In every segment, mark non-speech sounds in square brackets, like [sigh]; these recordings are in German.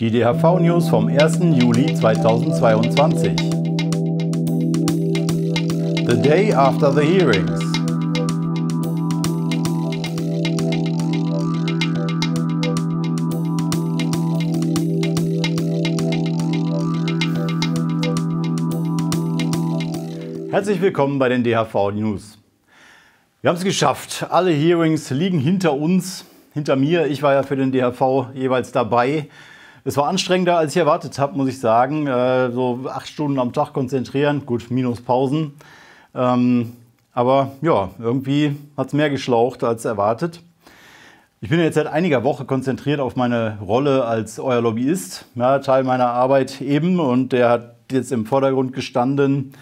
Die DHV-News vom 1. Juli 2022. The day after the hearings. Herzlich willkommen bei den DHV News. Wir haben es geschafft. Alle Hearings liegen hinter uns hinter mir. Ich war ja für den DHV jeweils dabei. Es war anstrengender, als ich erwartet habe, muss ich sagen. Äh, so acht Stunden am Tag konzentrieren, gut, minus Pausen. Ähm, aber ja, irgendwie hat es mehr geschlaucht als erwartet. Ich bin jetzt seit einiger Woche konzentriert auf meine Rolle als euer Lobbyist, ja, Teil meiner Arbeit eben. Und der hat jetzt im Vordergrund gestanden.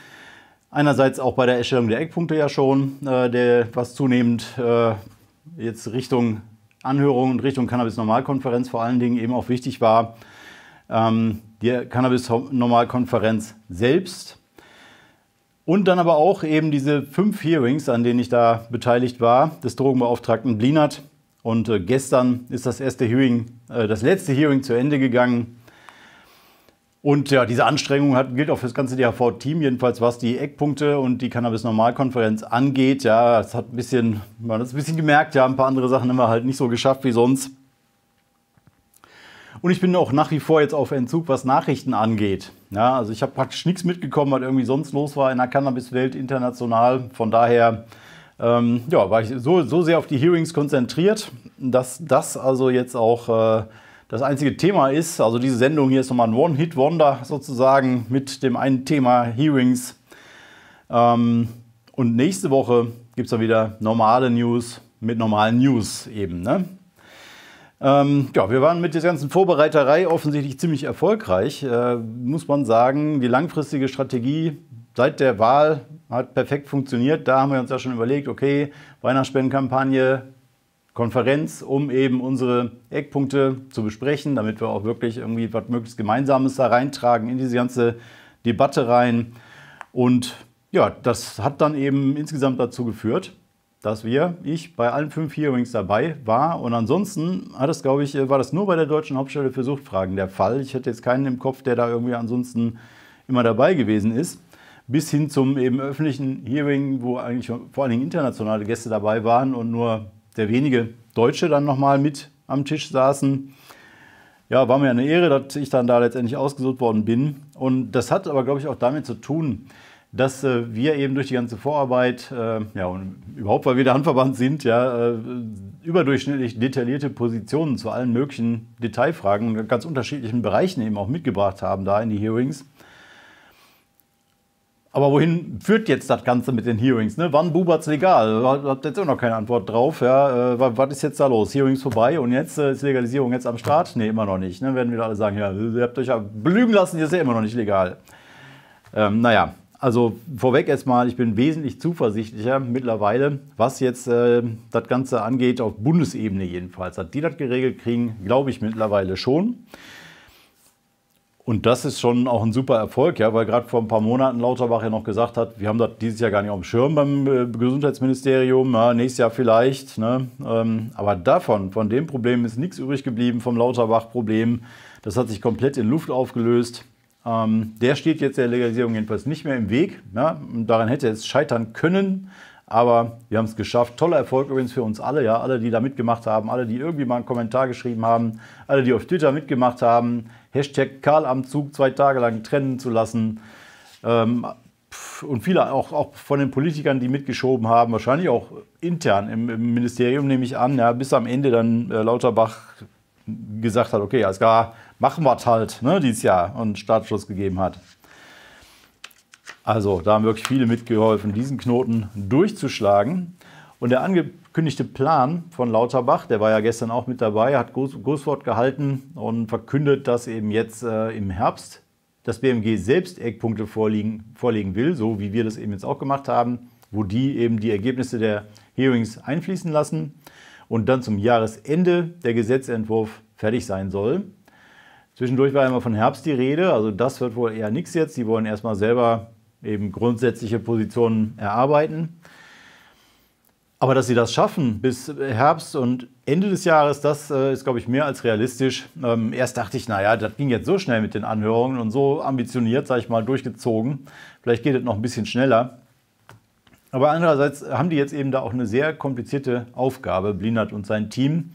Einerseits auch bei der Erstellung der Eckpunkte ja schon, äh, der, was zunehmend äh, jetzt Richtung Anhörungen Richtung Cannabis-Normalkonferenz vor allen Dingen eben auch wichtig war, ähm, die Cannabis-Normalkonferenz selbst. Und dann aber auch eben diese fünf Hearings, an denen ich da beteiligt war, des Drogenbeauftragten Blinert. Und äh, gestern ist das erste Hearing, äh, das letzte Hearing zu Ende gegangen. Und ja, diese Anstrengung hat, gilt auch für das ganze DHV-Team, jedenfalls was die Eckpunkte und die Cannabis-Normalkonferenz angeht. Ja, es hat ein bisschen, man hat es ein bisschen gemerkt, ja, ein paar andere Sachen haben wir halt nicht so geschafft wie sonst. Und ich bin auch nach wie vor jetzt auf Entzug, was Nachrichten angeht. Ja, also ich habe praktisch nichts mitgekommen, was irgendwie sonst los war in der Cannabis-Welt international. Von daher ähm, ja, war ich so, so sehr auf die Hearings konzentriert, dass das also jetzt auch... Äh, das einzige Thema ist, also diese Sendung hier ist nochmal ein One-Hit-Wonder sozusagen mit dem einen Thema Hearings. Ähm, und nächste Woche gibt es dann wieder normale News mit normalen News eben. Ne? Ähm, ja, wir waren mit der ganzen Vorbereiterei offensichtlich ziemlich erfolgreich. Äh, muss man sagen, die langfristige Strategie seit der Wahl hat perfekt funktioniert. Da haben wir uns ja schon überlegt, okay, Weihnachtsspendenkampagne, Konferenz, um eben unsere Eckpunkte zu besprechen, damit wir auch wirklich irgendwie was möglichst Gemeinsames da reintragen in diese ganze Debatte rein. Und ja, das hat dann eben insgesamt dazu geführt, dass wir, ich, bei allen fünf Hearings dabei war. Und ansonsten hat das, glaube ich, äh, war das nur bei der Deutschen Hauptstelle für Suchtfragen der Fall. Ich hätte jetzt keinen im Kopf, der da irgendwie ansonsten immer dabei gewesen ist. Bis hin zum eben öffentlichen Hearing, wo eigentlich vor allen Dingen internationale Gäste dabei waren und nur der wenige Deutsche dann nochmal mit am Tisch saßen. Ja, war mir eine Ehre, dass ich dann da letztendlich ausgesucht worden bin. Und das hat aber, glaube ich, auch damit zu tun, dass äh, wir eben durch die ganze Vorarbeit, äh, ja, und überhaupt, weil wir der Handverband sind, ja, äh, überdurchschnittlich detaillierte Positionen zu allen möglichen Detailfragen in ganz unterschiedlichen Bereichen eben auch mitgebracht haben da in die Hearings. Aber wohin führt jetzt das Ganze mit den Hearings? Ne? Wann es legal? Habt jetzt immer noch keine Antwort drauf. Ja? Äh, was ist jetzt da los? Hearings vorbei und jetzt äh, ist Legalisierung jetzt am Start? Nee, immer noch nicht. Ne? Werden wieder alle sagen, ja, ihr habt euch ja belügen lassen, ihr seid ja immer noch nicht legal. Ähm, naja, also vorweg erstmal, ich bin wesentlich zuversichtlicher mittlerweile, was jetzt äh, das Ganze angeht, auf Bundesebene jedenfalls. Hat die das geregelt kriegen, glaube ich mittlerweile schon. Und das ist schon auch ein super Erfolg, ja, weil gerade vor ein paar Monaten Lauterbach ja noch gesagt hat, wir haben das dieses Jahr gar nicht auf dem Schirm beim äh, Gesundheitsministerium, ja, nächstes Jahr vielleicht. Ne? Ähm, aber davon, von dem Problem ist nichts übrig geblieben, vom Lauterbach-Problem. Das hat sich komplett in Luft aufgelöst. Ähm, der steht jetzt der Legalisierung jedenfalls nicht mehr im Weg. Ja? Daran hätte es scheitern können, aber wir haben es geschafft. Toller Erfolg übrigens für uns alle, ja. Alle, die da mitgemacht haben, alle, die irgendwie mal einen Kommentar geschrieben haben, alle, die auf Twitter mitgemacht haben. Hashtag Karl am Zug zwei Tage lang trennen zu lassen. Ähm, und viele auch, auch von den Politikern, die mitgeschoben haben, wahrscheinlich auch intern im, im Ministerium, nehme ich an, ja, bis am Ende dann äh, Lauterbach gesagt hat, okay, alles klar, machen wir es halt ne, dieses Jahr und Startschluss gegeben hat. Also da haben wirklich viele mitgeholfen, diesen Knoten durchzuschlagen. Und der angekündigte Plan von Lauterbach, der war ja gestern auch mit dabei, hat Großwort gehalten und verkündet, dass eben jetzt äh, im Herbst das BMG selbst Eckpunkte vorlegen, vorlegen will, so wie wir das eben jetzt auch gemacht haben, wo die eben die Ergebnisse der Hearings einfließen lassen und dann zum Jahresende der Gesetzentwurf fertig sein soll. Zwischendurch war immer von Herbst die Rede, also das wird wohl eher nichts jetzt. Die wollen erstmal selber eben grundsätzliche Positionen erarbeiten. Aber dass sie das schaffen bis Herbst und Ende des Jahres, das äh, ist, glaube ich, mehr als realistisch. Ähm, erst dachte ich, naja, das ging jetzt so schnell mit den Anhörungen und so ambitioniert, sage ich mal, durchgezogen. Vielleicht geht es noch ein bisschen schneller. Aber andererseits haben die jetzt eben da auch eine sehr komplizierte Aufgabe, Blinert und sein Team.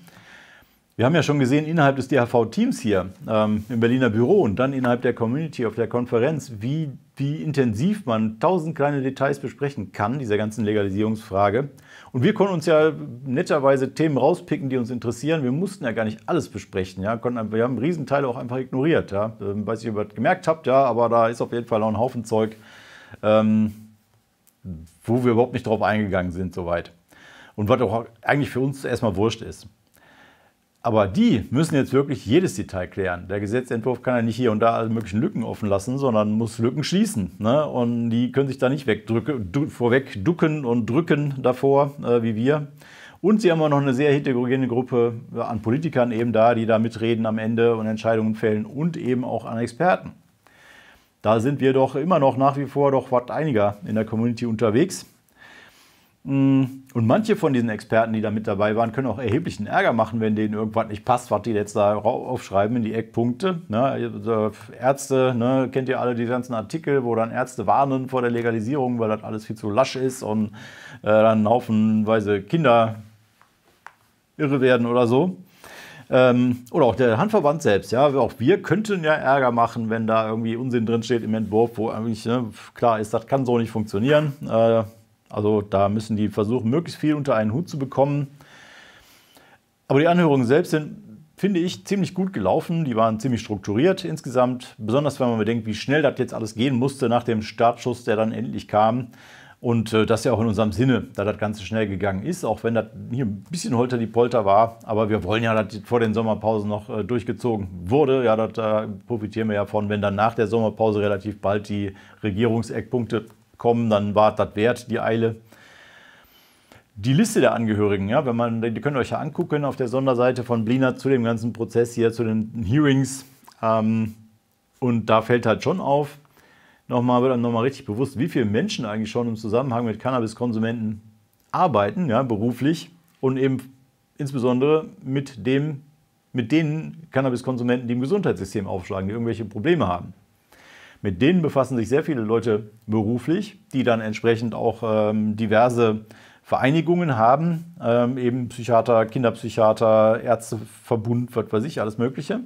Wir haben ja schon gesehen, innerhalb des DHV-Teams hier ähm, im Berliner Büro und dann innerhalb der Community auf der Konferenz, wie, wie intensiv man tausend kleine Details besprechen kann, dieser ganzen Legalisierungsfrage. Und wir konnten uns ja netterweise Themen rauspicken, die uns interessieren. Wir mussten ja gar nicht alles besprechen. Ja? Konnten, wir haben Riesenteile auch einfach ignoriert. Ja? Ähm, weiß nicht, ob ihr das gemerkt habt, ja, aber da ist auf jeden Fall noch ein Haufen Zeug, ähm, wo wir überhaupt nicht drauf eingegangen sind, soweit. Und was auch eigentlich für uns erstmal wurscht ist. Aber die müssen jetzt wirklich jedes Detail klären. Der Gesetzentwurf kann ja nicht hier und da alle möglichen Lücken offen lassen, sondern muss Lücken schließen. Ne? Und die können sich da nicht wegdrücken, du, vorweg ducken und drücken davor, äh, wie wir. Und sie haben auch noch eine sehr heterogene Gruppe äh, an Politikern eben da, die da mitreden am Ende und Entscheidungen fällen und eben auch an Experten. Da sind wir doch immer noch nach wie vor doch was einiger in der Community unterwegs. Mm. Und manche von diesen Experten, die da mit dabei waren, können auch erheblichen Ärger machen, wenn denen irgendwas nicht passt, was die jetzt da aufschreiben in die Eckpunkte. Ne? Also Ärzte, ne? kennt ihr alle die ganzen Artikel, wo dann Ärzte warnen vor der Legalisierung, weil das alles viel zu lasch ist und äh, dann haufenweise Kinder irre werden oder so. Ähm, oder auch der Handverband selbst, ja, auch wir könnten ja Ärger machen, wenn da irgendwie Unsinn drinsteht im Entwurf, wo eigentlich ne? klar ist, das kann so nicht funktionieren. Äh, also da müssen die versuchen, möglichst viel unter einen Hut zu bekommen. Aber die Anhörungen selbst sind, finde ich, ziemlich gut gelaufen. Die waren ziemlich strukturiert insgesamt. Besonders wenn man bedenkt, wie schnell das jetzt alles gehen musste nach dem Startschuss, der dann endlich kam. Und äh, das ja auch in unserem Sinne, da das Ganze schnell gegangen ist, auch wenn das hier ein bisschen holter die Polter war. Aber wir wollen ja, dass vor den Sommerpausen noch äh, durchgezogen wurde. Ja, da äh, profitieren wir ja von, wenn dann nach der Sommerpause relativ bald die Regierungseckpunkte kommen, dann war das wert, die Eile. Die Liste der Angehörigen, ja, wenn man, die könnt ihr euch ja angucken auf der Sonderseite von Blina zu dem ganzen Prozess hier, zu den Hearings. Ähm, und da fällt halt schon auf, nochmal wird dann nochmal richtig bewusst, wie viele Menschen eigentlich schon im Zusammenhang mit Cannabiskonsumenten arbeiten, ja, beruflich und eben insbesondere mit dem mit den Cannabiskonsumenten, die im Gesundheitssystem aufschlagen, die irgendwelche Probleme haben. Mit denen befassen sich sehr viele Leute beruflich, die dann entsprechend auch ähm, diverse Vereinigungen haben, ähm, eben Psychiater, Kinderpsychiater, Ärzteverbund, was weiß ich, alles Mögliche.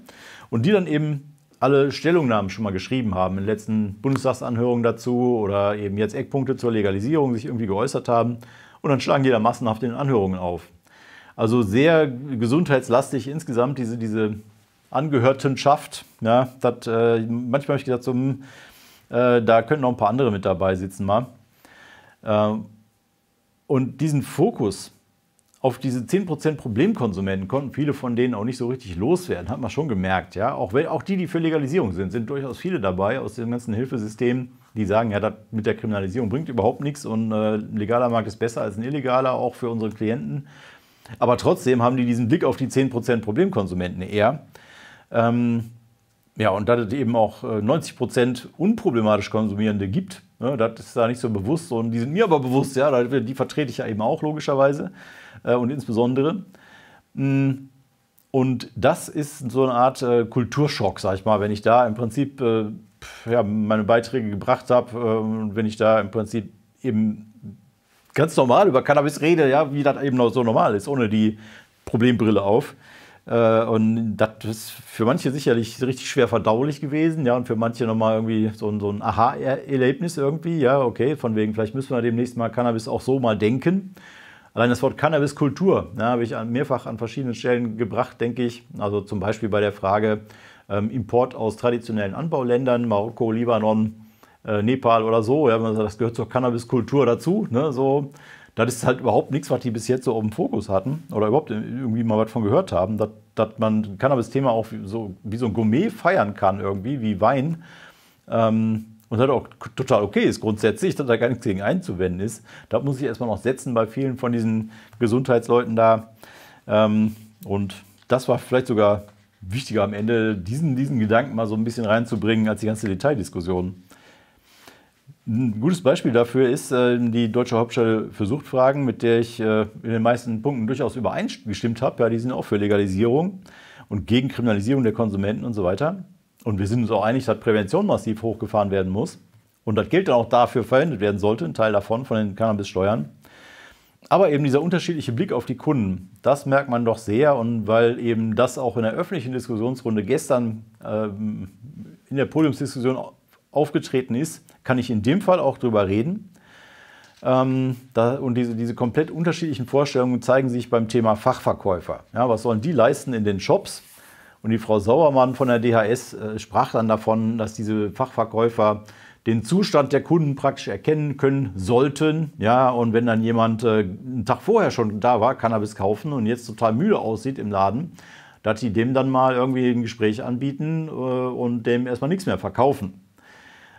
Und die dann eben alle Stellungnahmen schon mal geschrieben haben, in den letzten Bundestagsanhörungen dazu oder eben jetzt Eckpunkte zur Legalisierung sich irgendwie geäußert haben. Und dann schlagen die da massenhaft in den Anhörungen auf. Also sehr gesundheitslastig insgesamt diese, diese Angehörtenschaft. Ja, ne? dat, äh, manchmal habe ich gedacht, so, mh, hm, äh, da könnten noch ein paar andere mit dabei sitzen mal. Ähm, und diesen Fokus auf diese 10% Problemkonsumenten konnten viele von denen auch nicht so richtig loswerden, hat man schon gemerkt. Ja? Auch, auch die, die für Legalisierung sind, sind durchaus viele dabei aus dem ganzen Hilfesystem, die sagen, ja, das mit der Kriminalisierung bringt überhaupt nichts und äh, ein legaler Markt ist besser als ein illegaler, auch für unsere Klienten. Aber trotzdem haben die diesen Blick auf die 10% Problemkonsumenten eher. Ähm, ja, und dass es eben auch 90 äh, unproblematisch Konsumierende gibt, ne, das ist da nicht so bewusst. Und die sind mir aber bewusst, ja, die vertrete ich ja eben auch logischerweise äh, und insbesondere. Mm, und das ist so eine Art äh, Kulturschock, sag ich mal, wenn ich da im Prinzip äh, ja, meine Beiträge gebracht habe äh, und wenn ich da im Prinzip eben ganz normal über Cannabis rede, ja, wie das eben auch so normal ist, ohne die Problembrille auf. Äh, und das ist für manche sicherlich richtig schwer verdaulich gewesen, ja, und für manche nochmal irgendwie so ein, so ein Aha-Erlebnis irgendwie, ja, okay, von wegen, vielleicht müssen wir demnächst mal Cannabis auch so mal denken. Allein das Wort Cannabiskultur ja, habe ich mehrfach an verschiedenen Stellen gebracht, denke ich. Also zum Beispiel bei der Frage ähm, Import aus traditionellen Anbauländern, Marokko, Libanon, äh, Nepal oder so. Ja, das gehört zur Cannabiskultur dazu. Ne, so das ist halt überhaupt nichts, was die bis jetzt so auf dem Fokus hatten oder überhaupt irgendwie mal was von gehört haben, dass, dass man Cannabis-Thema auch so wie so ein Gourmet feiern kann irgendwie, wie Wein. Ähm, und das auch total okay ist grundsätzlich, dass da gar nichts gegen einzuwenden ist. Da muss ich erstmal noch setzen bei vielen von diesen Gesundheitsleuten da. Ähm, und das war vielleicht sogar wichtiger am Ende, diesen, diesen Gedanken mal so ein bisschen reinzubringen, als die ganze Detaildiskussion. Ein gutes Beispiel dafür ist äh, die Deutsche Hauptstelle für Suchtfragen, mit der ich äh, in den meisten Punkten durchaus übereingestimmt habe. Ja, die sind auch für Legalisierung und gegen Kriminalisierung der Konsumenten und so weiter. Und wir sind uns auch einig, dass Prävention massiv hochgefahren werden muss. Und das Geld dann auch dafür verwendet werden sollte, ein Teil davon von den Cannabis-Steuern. Aber eben dieser unterschiedliche Blick auf die Kunden, das merkt man doch sehr. Und weil eben das auch in der öffentlichen Diskussionsrunde gestern ähm, in der Podiumsdiskussion aufgetreten ist, kann ich in dem Fall auch drüber reden. Ähm, da, und diese, diese komplett unterschiedlichen Vorstellungen zeigen sich beim Thema Fachverkäufer. Ja, was sollen die leisten in den Shops? Und die Frau Sauermann von der DHS äh, sprach dann davon, dass diese Fachverkäufer den Zustand der Kunden praktisch erkennen können sollten. Ja, und wenn dann jemand äh, einen Tag vorher schon da war, Cannabis kaufen und jetzt total müde aussieht im Laden, dass die dem dann mal irgendwie ein Gespräch anbieten äh, und dem erstmal nichts mehr verkaufen.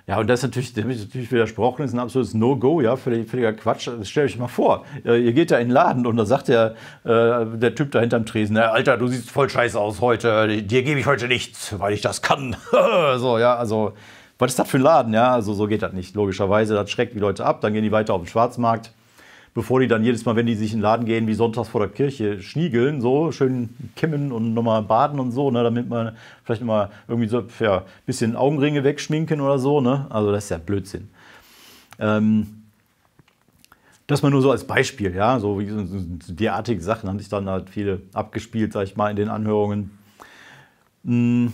Ja, und das ist natürlich, das ist natürlich widersprochen, das ist ein absolutes No-Go, ja, völliger Quatsch. stell euch mal vor, äh, ihr geht da in den Laden und da sagt der, äh, der Typ da hinterm Tresen, Alter, du siehst voll scheiße aus heute, dir gebe ich heute nichts, weil ich das kann. [laughs] so, ja, also, was ist das für ein Laden, ja? Also, so geht das nicht, logischerweise. Das schreckt die Leute ab, dann gehen die weiter auf den Schwarzmarkt bevor die dann jedes Mal, wenn die sich in den Laden gehen, wie sonntags vor der Kirche schniegeln, so schön kämmen und nochmal baden und so, ne, damit man vielleicht mal irgendwie so ja, ein bisschen Augenringe wegschminken oder so. Ne? Also das ist ja Blödsinn. Ähm, das mal nur so als Beispiel, ja, so wie so, so derartige Sachen haben sich dann halt viele abgespielt, sag ich mal, in den Anhörungen. Hm.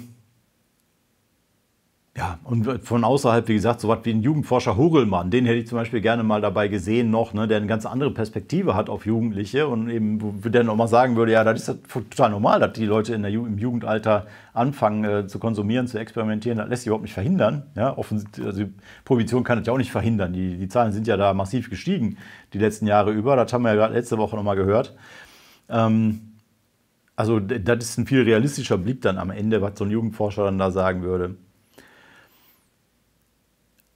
Ja, und von außerhalb, wie gesagt, so was wie ein Jugendforscher Hogelmann, den hätte ich zum Beispiel gerne mal dabei gesehen noch, ne, der eine ganz andere Perspektive hat auf Jugendliche und eben, wo der nochmal sagen würde, ja, das ist total normal, dass die Leute in der Ju im Jugendalter anfangen äh, zu konsumieren, zu experimentieren, das lässt sich überhaupt nicht verhindern. Ja, offensichtlich, also Prohibition kann das ja auch nicht verhindern. Die, die Zahlen sind ja da massiv gestiegen die letzten Jahre über, das haben wir ja gerade letzte Woche nochmal gehört. Ähm, also das ist ein viel realistischer Blick dann am Ende, was so ein Jugendforscher dann da sagen würde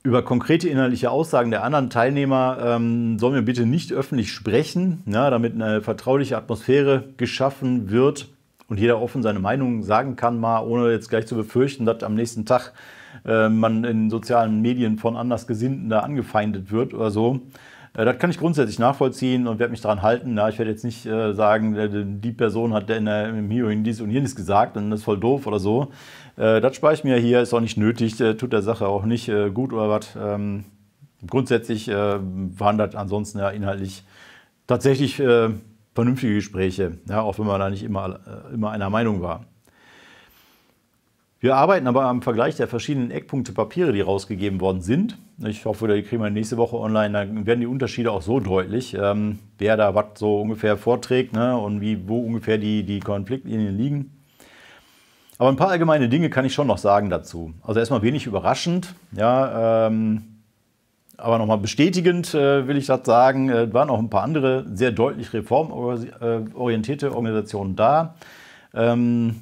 über konkrete inhaltliche Aussagen der anderen Teilnehmer ähm, sollen wir bitte nicht öffentlich sprechen, na, damit eine vertrauliche Atmosphäre geschaffen wird und jeder offen seine Meinung sagen kann, mal ohne jetzt gleich zu befürchten, dass am nächsten Tag äh, man in sozialen Medien von Andersgesinnten da angefeindet wird oder so. Äh, das kann ich grundsätzlich nachvollziehen und werde mich daran halten. Na, ich werde jetzt nicht äh, sagen, die Person hat in der, im Hearing dies und jenes gesagt und das ist voll doof oder so. Äh, das speichere ich mir hier, ist auch nicht nötig, äh, tut der Sache auch nicht äh, gut oder was. Ähm, grundsätzlich äh, waren das ansonsten ja inhaltlich tatsächlich vernünftige Gespräche, ja, auch wenn man da nicht immer, immer einer Meinung war. Wir arbeiten aber am Vergleich der verschiedenen Eckpunkte Papiere, die rausgegeben worden sind ich hoffe, die kriegen wir nächste Woche online. Dann werden die Unterschiede auch so deutlich, ähm, wer da was so ungefähr vorträgt ne, und wie, wo ungefähr die, die Konfliktlinien liegen. Aber ein paar allgemeine Dinge kann ich schon noch sagen dazu. Also erstmal wenig überraschend, ja, ähm, aber nochmal bestätigend äh, will ich das sagen, äh, waren auch ein paar andere sehr deutlich reformorientierte Organisationen da. Ähm,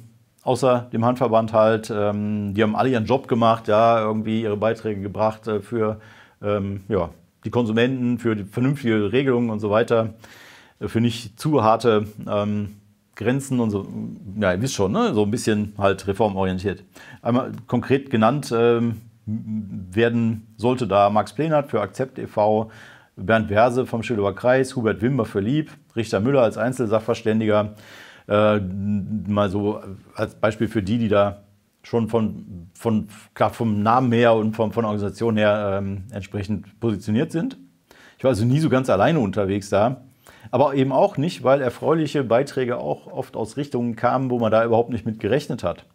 außer dem Handverband halt. Ähm, die haben alle ihren Job gemacht, ja, irgendwie ihre Beiträge gebracht äh, für ähm, ja, die Konsumenten, für die vernünftige Regelungen und so weiter, äh, für nicht zu harte ähm, Grenzen und so. Ja, ihr wisst schon, ne? so ein bisschen halt reformorientiert. Einmal konkret genannt ähm, werden sollte da Max Plenert für Akzept e.V., Bernd Verse vom Schildower Kreis, Hubert Wimber für Lieb, Richter Müller als Einzelsachverständiger, äh, mal so als Beispiel für die, die da schon von, von klar vom Namen her und von, von Organisation her ähm, entsprechend positioniert sind. Ich war also nie so ganz alleine unterwegs da. Aber eben auch nicht, weil erfreuliche Beiträge auch oft aus Richtungen kamen, wo man da überhaupt nicht mit gerechnet hat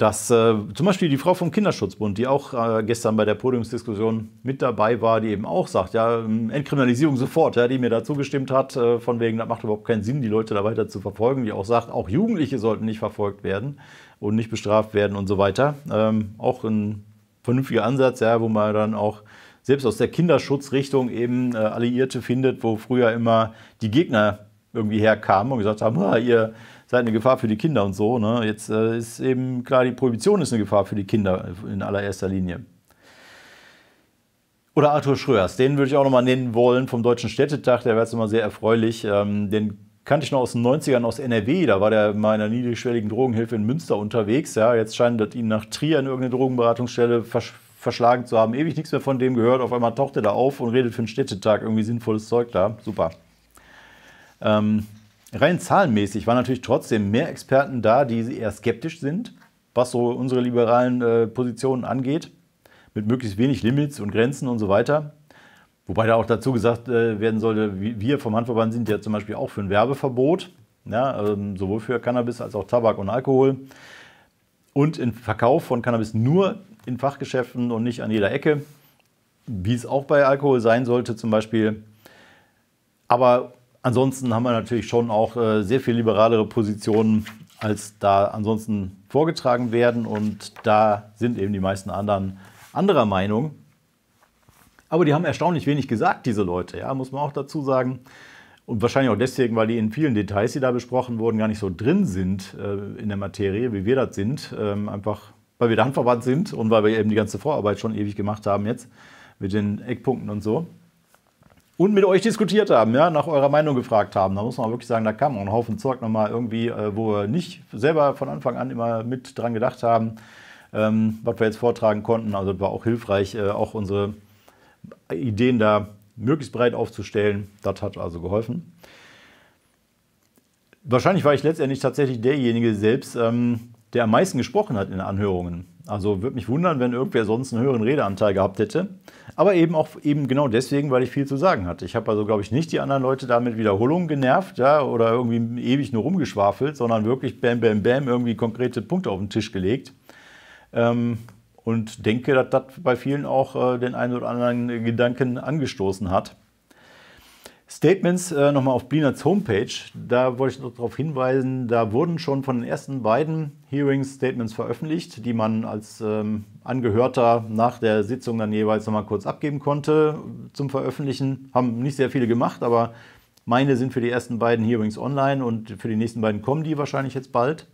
dass äh, zum Beispiel die Frau vom Kinderschutzbund, die auch äh, gestern bei der Podiumsdiskussion mit dabei war, die eben auch sagt, ja, ähm, Entkriminalisierung sofort, ja, die mir da zugestimmt hat, äh, von wegen, das macht überhaupt keinen Sinn, die Leute da weiter zu verfolgen, die auch sagt, auch Jugendliche sollten nicht verfolgt werden und nicht bestraft werden und so weiter. Ähm, auch ein vernünftiger Ansatz, ja, wo man dann auch selbst aus der Kinderschutzrichtung eben äh, Alliierte findet, wo früher immer die Gegner irgendwie herkamen und gesagt haben, ah, ihr seid eine Gefahr für die Kinder und so. Ne? Jetzt äh, ist eben klar, die Prohibition ist eine Gefahr für die Kinder in allererster Linie. Oder Arthur Schröers, den würde ich auch nochmal nennen wollen vom Deutschen Städtetag, der wäre jetzt immer sehr erfreulich. Ähm, den kannte ich noch aus den 90ern aus NRW, da war der mal in einer niedrigschwelligen Drogenhilfe in Münster unterwegs. Ja, jetzt scheint das ihn nach Trier in irgendeine Drogenberatungsstelle versch verschlagen zu haben. Ewig nichts mehr von dem gehört. Auf einmal taucht er da auf und redet für den Städtetag irgendwie sinnvolles Zeug da. Super. Ähm, Rein zahlenmäßig waren natürlich trotzdem mehr Experten da, die eher skeptisch sind, was so unsere liberalen äh, Positionen angeht, mit möglichst wenig Limits und Grenzen und so weiter. Wobei da auch dazu gesagt äh, werden sollte, wir vom Handverband sind ja zum Beispiel auch für ein Werbeverbot, ja, ähm, sowohl für Cannabis als auch Tabak und Alkohol. Und im Verkauf von Cannabis nur in Fachgeschäften und nicht an jeder Ecke, wie es auch bei Alkohol sein sollte zum Beispiel. Aber ansonsten haben wir natürlich schon auch äh, sehr viel liberalere Positionen, als da ansonsten vorgetragen werden. Und da sind eben die meisten anderen anderer Meinung. Aber die haben erstaunlich wenig gesagt, diese Leute, ja, muss man auch dazu sagen. Und wahrscheinlich auch deswegen, weil die in vielen Details, die da besprochen wurden, gar nicht so drin sind äh, in der Materie, wie wir das sind. Ähm, einfach, weil wir da handverwandt sind und weil wir eben die ganze Vorarbeit schon ewig gemacht haben jetzt mit den Eckpunkten und so und mit euch diskutiert haben, ja, nach eurer Meinung gefragt haben. Da muss man wirklich sagen, da kam auch ein Haufen Zeug nochmal irgendwie, äh, wo wir nicht selber von Anfang an immer mit dran gedacht haben, ähm, was wir jetzt vortragen konnten. Also das war auch hilfreich, äh, auch unsere Ideen da möglichst breit aufzustellen. Das hat also geholfen. Wahrscheinlich war ich letztendlich tatsächlich derjenige selbst, ähm, der am meisten gesprochen hat in Anhörungen. Also würde mich wundern, wenn irgendwer sonst einen höheren Redeanteil gehabt hätte. Aber eben auch eben genau deswegen, weil ich viel zu sagen hatte. Ich habe also, glaube ich, nicht die anderen Leute da mit Wiederholungen genervt ja, oder irgendwie ewig nur rumgeschwafelt, sondern wirklich bam, bam, bam irgendwie konkrete Punkte auf den Tisch gelegt. Ähm, und denke, dass das bei vielen auch äh, den einen oder anderen Gedanken angestoßen hat. Statements äh, nochmal auf Blinats Homepage. Da wollte ich noch darauf hinweisen, da wurden schon von den ersten beiden Hearings Statements veröffentlicht, die man als ähm, Angehörter nach der Sitzung dann jeweils nochmal kurz abgeben konnte zum Veröffentlichen. Haben nicht sehr viele gemacht, aber meine sind für die ersten beiden Hearings online und für die nächsten beiden kommen die wahrscheinlich jetzt bald.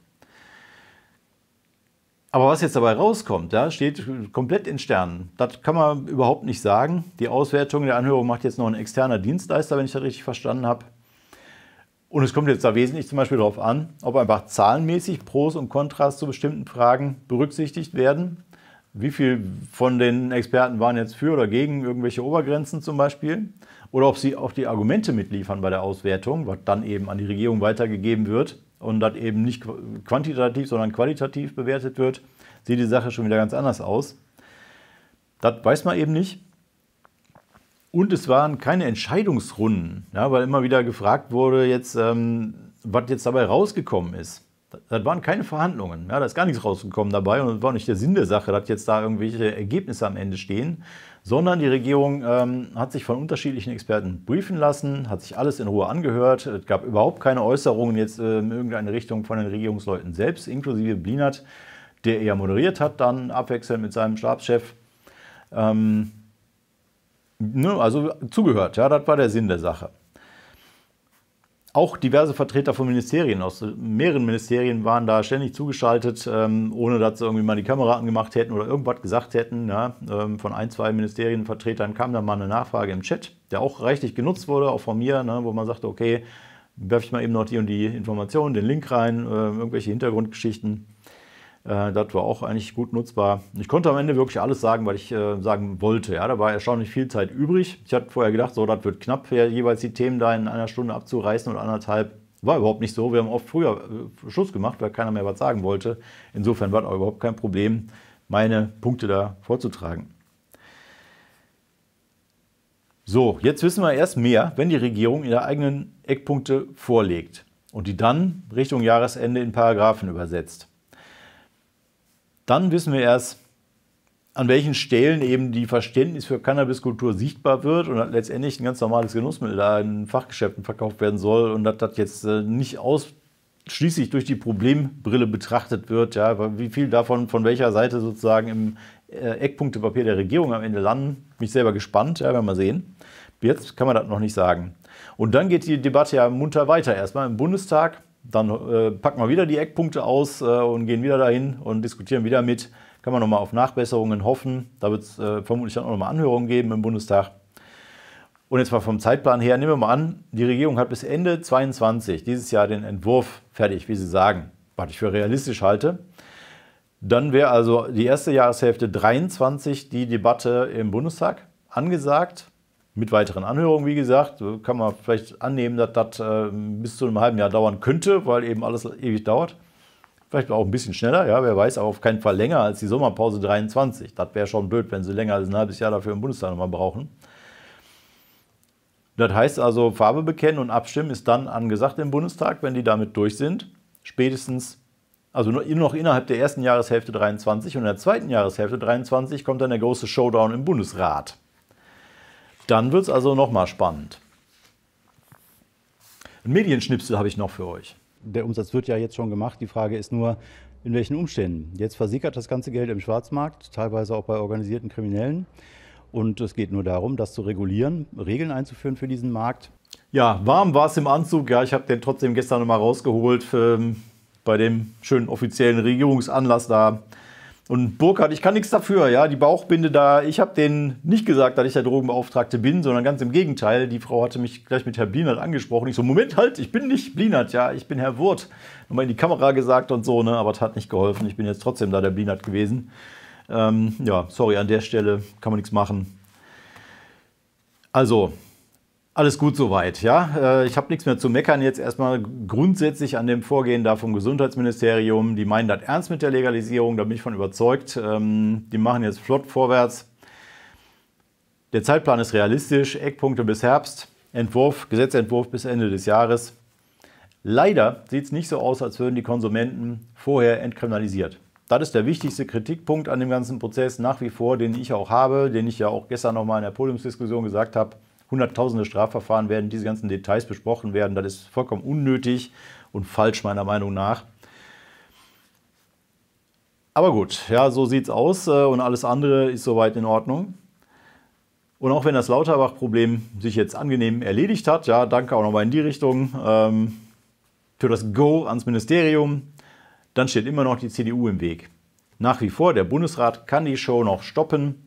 Aber was jetzt dabei rauskommt, ja, steht komplett in Sternen. Das kann man überhaupt nicht sagen. Die Auswertung der Anhörung macht jetzt noch ein externer Dienstleister, wenn ich das richtig verstanden habe. Und es kommt jetzt da wesentlich zum Beispiel darauf an, ob einfach zahlenmäßig Pros und Kontras zu bestimmten Fragen berücksichtigt werden. Wie viel von den Experten waren jetzt für oder gegen irgendwelche Obergrenzen zum Beispiel? Oder ob sie auch die Argumente mitliefern bei der Auswertung, was dann eben an die Regierung weitergegeben wird und das eben nicht quantitativ, sondern qualitativ bewertet wird, sieht die Sache schon wieder ganz anders aus. Das weiß man eben nicht. Und es waren keine Entscheidungsrunden, ja, weil immer wieder gefragt wurde, jetzt, ähm, was jetzt dabei rausgekommen ist. Das, waren keine Verhandlungen. Ja, da ist gar nichts rausgekommen dabei und das war nicht der Sinn der Sache, dass jetzt da irgendwelche Ergebnisse am Ende stehen, sondern die Regierung ähm, hat sich von unterschiedlichen Experten briefen lassen, hat sich alles in Ruhe angehört. Es gab überhaupt keine Äußerungen jetzt äh, in irgendeine Richtung von den Regierungsleuten selbst, inklusive Blinert, der eher moderiert hat, dann abwechselnd mit seinem Stabschef. Ähm, ne, also zugehört, ja, das war der Sinn der Sache auch diverse Vertreter von Ministerien aus äh, mehreren Ministerien waren da ständig zugeschaltet, ähm, ohne dass sie irgendwie mal die Kamera angemacht hätten oder irgendwas gesagt hätten. Ja, ähm, von ein, zwei Ministerienvertretern kam dann mal eine Nachfrage im Chat, der auch reichlich genutzt wurde, auch von mir, ne, wo man sagte, okay, werfe ich mal eben noch die und die Informationen, den Link rein, äh, irgendwelche Hintergrundgeschichten. Äh, das war auch eigentlich gut nutzbar. Ich konnte am Ende wirklich alles sagen, was ich äh, sagen wollte. Ja, da war erstaunlich viel Zeit übrig. Ich hatte vorher gedacht, so, das wird knapp, ja, jeweils die Themen da in einer Stunde abzureißen oder anderthalb. War überhaupt nicht so. Wir haben oft früher äh, Schluss gemacht, weil keiner mehr was sagen wollte. Insofern war das auch überhaupt kein Problem, meine Punkte da vorzutragen. So, jetzt wissen wir erst mehr, wenn die Regierung ihre eigenen Eckpunkte vorlegt und die dann Richtung Jahresende in Paragraphen übersetzt dann wissen wir erst, an welchen Stellen eben die Verständnis für Cannabiskultur sichtbar wird und letztendlich ein ganz normales Genussmittel da in Fachgeschäften verkauft werden soll und dass das jetzt äh, nicht ausschließlich durch die Problembrille betrachtet wird, ja, wie viel davon von welcher Seite sozusagen im äh, Eckpunktepapier der Regierung am Ende landen, mich selber gespannt, ja, werden wir sehen. Jetzt kann man das noch nicht sagen. Und dann geht die Debatte ja munter weiter. Erstmal im Bundestag dann äh, packen wir wieder die Eckpunkte aus äh, und gehen wieder dahin und diskutieren wieder mit. Kann man nochmal auf Nachbesserungen hoffen. Da wird es äh, vermutlich dann auch nochmal Anhörungen geben im Bundestag. Und jetzt mal vom Zeitplan her, nehmen wir mal an, die Regierung hat bis Ende 2022 dieses Jahr den Entwurf fertig, wie Sie sagen, was ich für realistisch halte. Dann wäre also die erste Jahreshälfte 2023 die Debatte im Bundestag angesagt mit weiteren Anhörungen, wie gesagt, kann man vielleicht annehmen, dass das äh, bis zu einem halben Jahr dauern könnte, weil eben alles ewig dauert. Vielleicht auch ein bisschen schneller, ja, wer weiß, aber auf keinen Fall länger als die Sommerpause 23. Das wäre schon blöd, wenn sie länger als ein halbes Jahr dafür im Bundestag nochmal brauchen. Das heißt also, Farbe bekennen und abstimmen ist dann angesagt im Bundestag, wenn die damit durch sind. Spätestens, also nur noch innerhalb der ersten Jahreshälfte 23 und in der zweiten Jahreshälfte 23 kommt dann der große Showdown im Bundesrat. Dann wird es also nochmal spannend. Ein Medienschnipsel habe ich noch für euch. Der Umsatz wird ja jetzt schon gemacht. Die Frage ist nur, in welchen Umständen? Jetzt versickert das ganze Geld im Schwarzmarkt, teilweise auch bei organisierten Kriminellen. Und es geht nur darum, das zu regulieren, Regeln einzuführen für diesen Markt. Ja, warm war es im Anzug. Ja, ich habe den trotzdem gestern nochmal rausgeholt für, ähm, bei dem schönen offiziellen Regierungsanlass da. Und Burkhard, ich kann nichts dafür, ja, die Bauchbinde da, ich habe denen nicht gesagt, dass ich der Drogenbeauftragte bin, sondern ganz im Gegenteil, die Frau hatte mich gleich mit Herr Blinert angesprochen. Ich so, Moment halt, ich bin nicht Blinert, ja, ich bin Herr Wurt. Nochmal in die Kamera gesagt und so, ne, aber es hat nicht geholfen, ich bin jetzt trotzdem da der Blinert gewesen. Ähm, ja, sorry, an der Stelle kann man nichts machen. Also, alles gut soweit, ja. Äh, ich habe nichts mehr zu meckern. Jetzt erstmal grundsätzlich an dem Vorgehen da vom Gesundheitsministerium. Die meinen das ernst mit der Legalisierung, da bin ich von überzeugt. Ähm, die machen jetzt flott vorwärts. Der Zeitplan ist realistisch. Eckpunkte bis Herbst. Entwurf, Gesetzentwurf bis Ende des Jahres. Leider sieht es nicht so aus, als würden die Konsumenten vorher entkriminalisiert. Das ist der wichtigste Kritikpunkt an dem ganzen Prozess nach wie vor, den ich auch habe, den ich ja auch gestern nochmal in der Podiumsdiskussion gesagt habe hunderttausende Strafverfahren werden diese ganzen Details besprochen werden. Das ist vollkommen unnötig und falsch meiner Meinung nach. Aber gut, ja, so es aus äh, und alles andere ist soweit in Ordnung. Und auch wenn das Lauterbach-Problem sich jetzt angenehm erledigt hat, ja, danke auch nochmal in die Richtung ähm, für das Go ans Ministerium, dann steht immer noch die CDU im Weg. Nach wie vor, der Bundesrat kann die Show noch stoppen.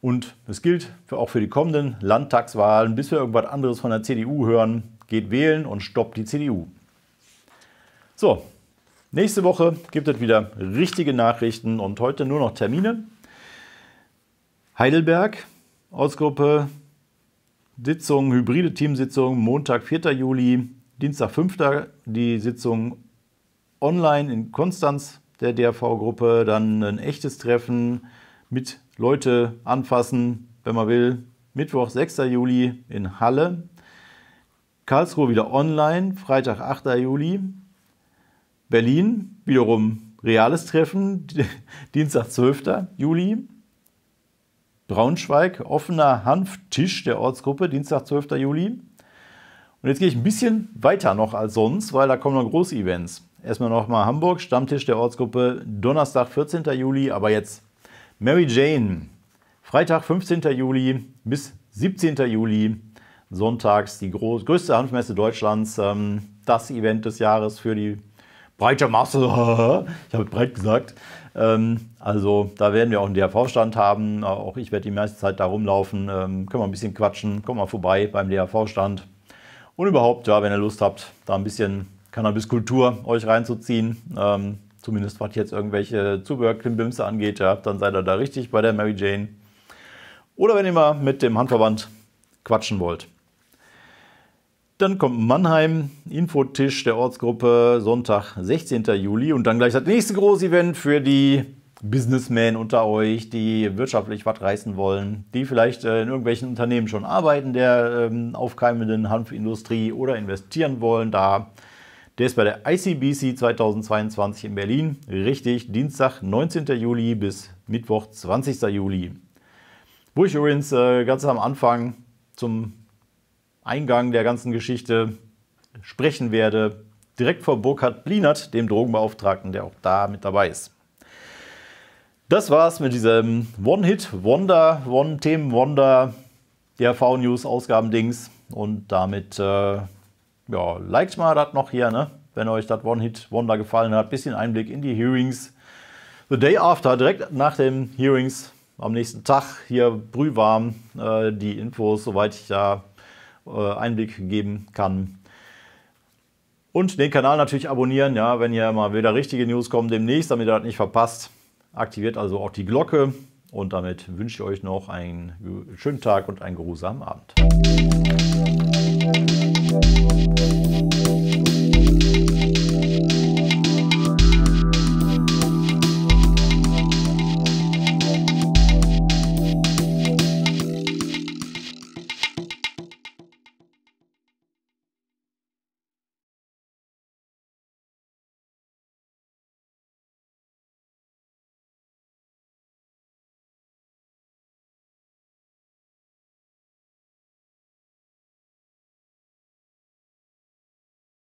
Und es gilt für auch für die kommenden Landtagswahlen, bis wir irgendwas anderes von der CDU hören, geht wählen und stoppt die CDU. So, nächste Woche gibt es wieder richtige Nachrichten und heute nur noch Termine. Heidelberg, Ortsgruppe, Sitzung, hybride Teamsitzung, Montag, 4. Juli, Dienstag, 5. die Sitzung online in Konstanz der DRV-Gruppe, dann ein echtes Treffen mit Leute anfassen, wenn man will. Mittwoch, 6. Juli in Halle. Karlsruhe wieder online, Freitag, 8. Juli. Berlin, wiederum reales Treffen, [laughs] Dienstag, 12. Juli. Braunschweig, offener Hanftisch der Ortsgruppe, Dienstag, 12. Juli. Und jetzt gehe ich ein bisschen weiter noch als sonst, weil da kommen noch große Events. Erstmal nochmal Hamburg, Stammtisch der Ortsgruppe, Donnerstag, 14. Juli, aber jetzt Mary Jane, Freitag, 15. Juli bis 17. Juli, sonntags die groß, größte Hanfmesse Deutschlands, ähm, das Event des Jahres für die breite Masse. [laughs] ich habe breit gesagt. Ähm, also da werden wir auch einen dhv stand haben. Äh, auch ich werde die meiste Zeit da rumlaufen. Ähm, können wir ein bisschen quatschen. Kommt mal vorbei beim dhv stand Und überhaupt, ja, wenn ihr Lust habt, da ein bisschen Cannabis-Kultur euch reinzuziehen. Ähm, Zumindest was jetzt irgendwelche Zubehörklimbimse angeht, ja, dann seid ihr da richtig bei der Mary Jane. Oder wenn ihr mal mit dem Handverband quatschen wollt. Dann kommt Mannheim, Infotisch der Ortsgruppe, Sonntag, 16. Juli. Und dann gleich das nächste große Event für die Businessmen unter euch, die wirtschaftlich was reißen wollen, die vielleicht äh, in irgendwelchen Unternehmen schon arbeiten, der ähm, aufkeimenden Hanfindustrie oder investieren wollen. Da der ist bei der ICBC 2022 in Berlin. Richtig, Dienstag, 19. Juli bis Mittwoch, 20. Juli. Wo ich übrigens äh, ganz am Anfang zum Eingang der ganzen Geschichte sprechen werde, direkt vor Burkhard Blinert, dem Drogenbeauftragten, der auch da mit dabei ist. Das war's mit diesem One-Hit-Wonder, One-Themen-Wonder, news ausgabendings und damit. Äh, ja, liked mal das noch hier, ne? wenn euch das One-Hit-Wonder gefallen hat. Bisschen Einblick in die Hearings. The day after, direkt nach den Hearings, am nächsten Tag hier brühwarm äh, die Infos, soweit ich da äh, Einblick geben kann. Und den Kanal natürlich abonnieren, ja, wenn hier mal wieder richtige News kommen demnächst, damit ihr das nicht verpasst. Aktiviert also auch die Glocke und damit wünsche ich euch noch einen schönen Tag und einen geruhsamen Abend. thank you